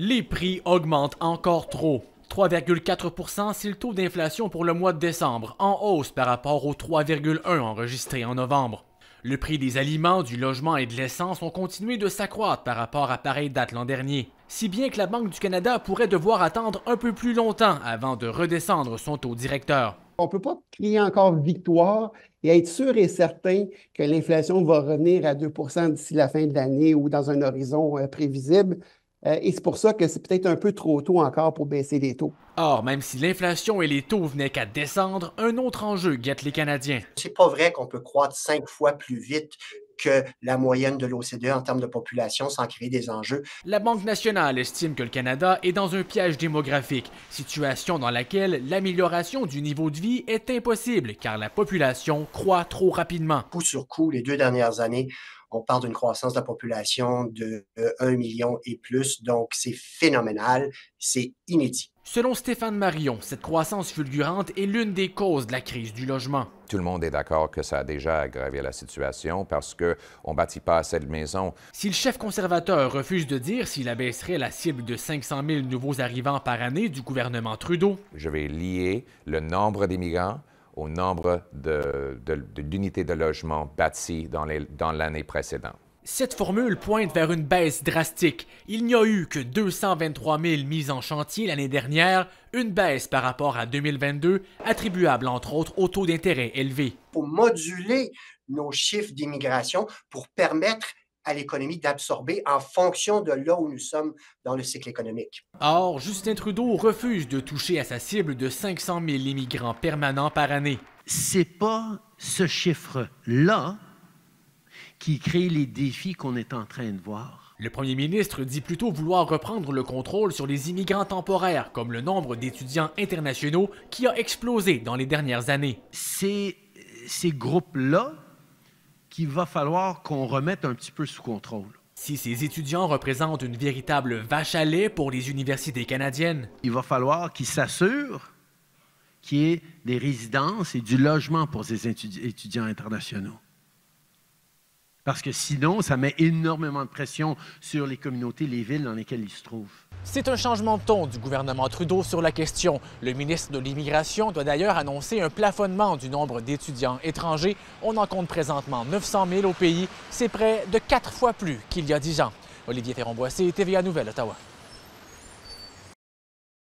Les prix augmentent encore trop. 3,4 c'est le taux d'inflation pour le mois de décembre, en hausse par rapport aux 3,1 enregistrés en novembre. Le prix des aliments, du logement et de l'essence ont continué de s'accroître par rapport à pareille date l'an dernier, si bien que la Banque du Canada pourrait devoir attendre un peu plus longtemps avant de redescendre son taux directeur. On ne peut pas crier encore victoire et être sûr et certain que l'inflation va revenir à 2 d'ici la fin de l'année ou dans un horizon euh, prévisible. Euh, et c'est pour ça que c'est peut-être un peu trop tôt encore pour baisser les taux. Or, même si l'inflation et les taux venaient qu'à descendre, un autre enjeu guette les Canadiens. C'est pas vrai qu'on peut croître cinq fois plus vite la moyenne de l'OCDE en termes de population sans créer des enjeux. La Banque nationale estime que le Canada est dans un piège démographique, situation dans laquelle l'amélioration du niveau de vie est impossible car la population croît trop rapidement. Coup sur coup, les deux dernières années, on parle d'une croissance de la population de 1 million et plus, donc c'est phénoménal, c'est inédit. Selon Stéphane Marion, cette croissance fulgurante est l'une des causes de la crise du logement. Tout le monde est d'accord que ça a déjà aggravé la situation parce qu'on ne bâtit pas assez de maisons. Si le chef conservateur refuse de dire s'il abaisserait la cible de 500 000 nouveaux arrivants par année du gouvernement Trudeau, je vais lier le nombre d'immigrants au nombre d'unités de, de, logement bâties dans l'année précédente. Cette formule pointe vers une baisse drastique. Il n'y a eu que 223 000 mises en chantier l'année dernière, une baisse par rapport à 2022, attribuable entre autres au taux d'intérêt élevé. Pour moduler nos chiffres d'immigration pour permettre à l'économie d'absorber en fonction de là où nous sommes dans le cycle économique. Or, Justin Trudeau refuse de toucher à sa cible de 500 000 immigrants permanents par année. C'est pas ce chiffre-là qui crée les défis qu'on est en train de voir. Le premier ministre dit plutôt vouloir reprendre le contrôle sur les immigrants temporaires, comme le nombre d'étudiants internationaux qui a explosé dans les dernières années. Ces, ces groupes-là qu'il va falloir qu'on remette un petit peu sous contrôle. Si ces étudiants représentent une véritable vache à lait pour les universités canadiennes, il va falloir qu'ils s'assurent qu'il y ait des résidences et du logement pour ces étudiants internationaux. Parce que sinon, ça met énormément de pression sur les communautés, les villes dans lesquelles ils se trouvent. C'est un changement de ton du gouvernement Trudeau sur la question. Le ministre de l'Immigration doit d'ailleurs annoncer un plafonnement du nombre d'étudiants étrangers. On en compte présentement 900 000 au pays. C'est près de quatre fois plus qu'il y a dix ans. Olivier Ferron-Boissé, TVA Nouvelle, Ottawa.